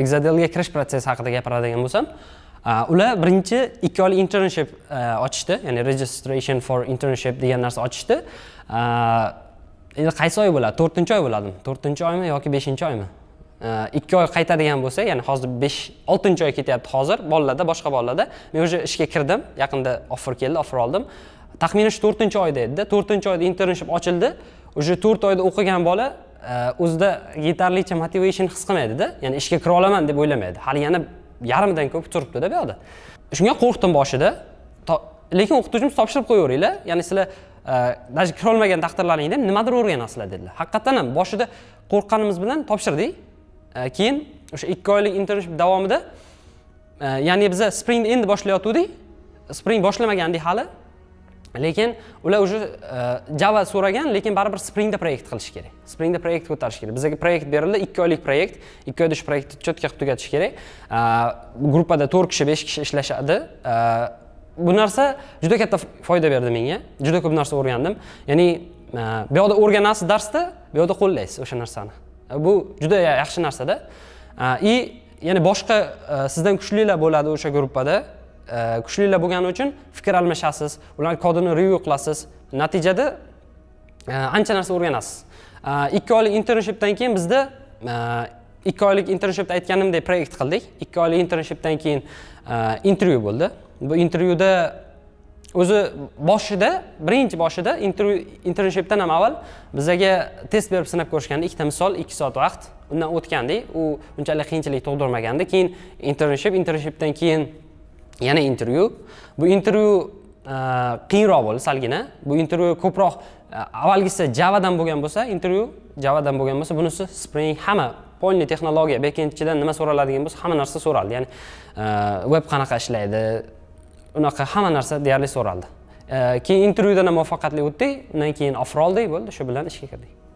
exadelga kirish protsessi haqida gapiradigan bo'lsam ular birinchi ikki oylik internship ochishdi ya'ni registration for internship degan narsa ochishdi endi qaysi oy bo'ladi to'rtinchi oy bo'ladimi to'rtinchi oymi yoki beshinchi oymi ikki oy qaytadigan bo'lsa ya'ni hozir besh oltinchi oy ketyapti hozir bolalarda boshqa bolalarda men уже ishga kirdim yaqinda offer keldi offer oldim taxminan shu to'rtinchi oyda edida to'rtinchi oyda internship ochildi уже to'rt oyda o'qigan bola Э, o'zida yetarlicha motivation his qilmaydida ya'ni ishga kira olaman deb o'ylamaydi hali yana yarmidan ko'p turibdida bu yoqda shunga qo'rqdim boshida lekin o'qituvchimiz topshirib qo'yaveringlar ya'ni sizlar e, даже kirolmagan taqdirlaringda nimadir o'rganasizlar dedilar haqiqatdan ham boshida qo'rqqanimiz bilan topshirdik e, keyin o'sha ikki oylik internship davomida e, ya'ni biza spring endi boshlayotgandik spring boshlamagandik hali lekin ular уже э, java so'ragan lekin baribir springda proyekt qilish kerak springda proyekt ko'tarish kerak bizga proyekt berildi ikki oylik proyekt ikki oyda shu proyektni четко qilib tugatish kerak gruppada э, to'rt kishi besh kishi ishlashadi э, bu narsa juda katta foyda berdi menga juda ko'p narsa o'rgandim ya'ni bu yoqda o'rganasiz darsda bu yoqda qo'llaysiz o'sha narsani bu juda yaxshi narsada и yana boshqa sizdan kuchlilar bo'ladi o'sha gruppada Э, kuchlilar bo'lgani uchun fikr almashasiz ular kodini revyu qilasiz natijada e, ancha narsa o'rganasiz e, ikki oylik internshipdan keyin bizda e, ikki oylik internshipda aytganimdek proyekt qildik ikki oylik internshipdan keyin intervyu bo'ldi bu intervyuda o'zi boshida birinchi boshida intervyu internshipdan ham avval bizaga test berib sinab ko'rishgandi ikkita misol ikki soat vaqt undan o'tgandik u unchalik qiyinchilik tug'dirmagandi keyin internship internshipdan keyin yana intervyu bu intervyu e, qiyinroq bo'ldi salgina bu intervyu ko'proq e, avvalgisi javadan bo'lgan bo'lsa intervyu javadan bo'lgan bo'lsa bunisi spring hamma polni texnologiya bekendchidan nima so'raladigan bo'lsa hamma narsa so'raldi ya'ni veb e, qanaqa ishlaydi unaqa hamma narsa deyarli so'raldi keyin intervyudan ham muvaffaqiyatli o'tdik undan keyin oldik bo'ldi shu bilan ishga kirdik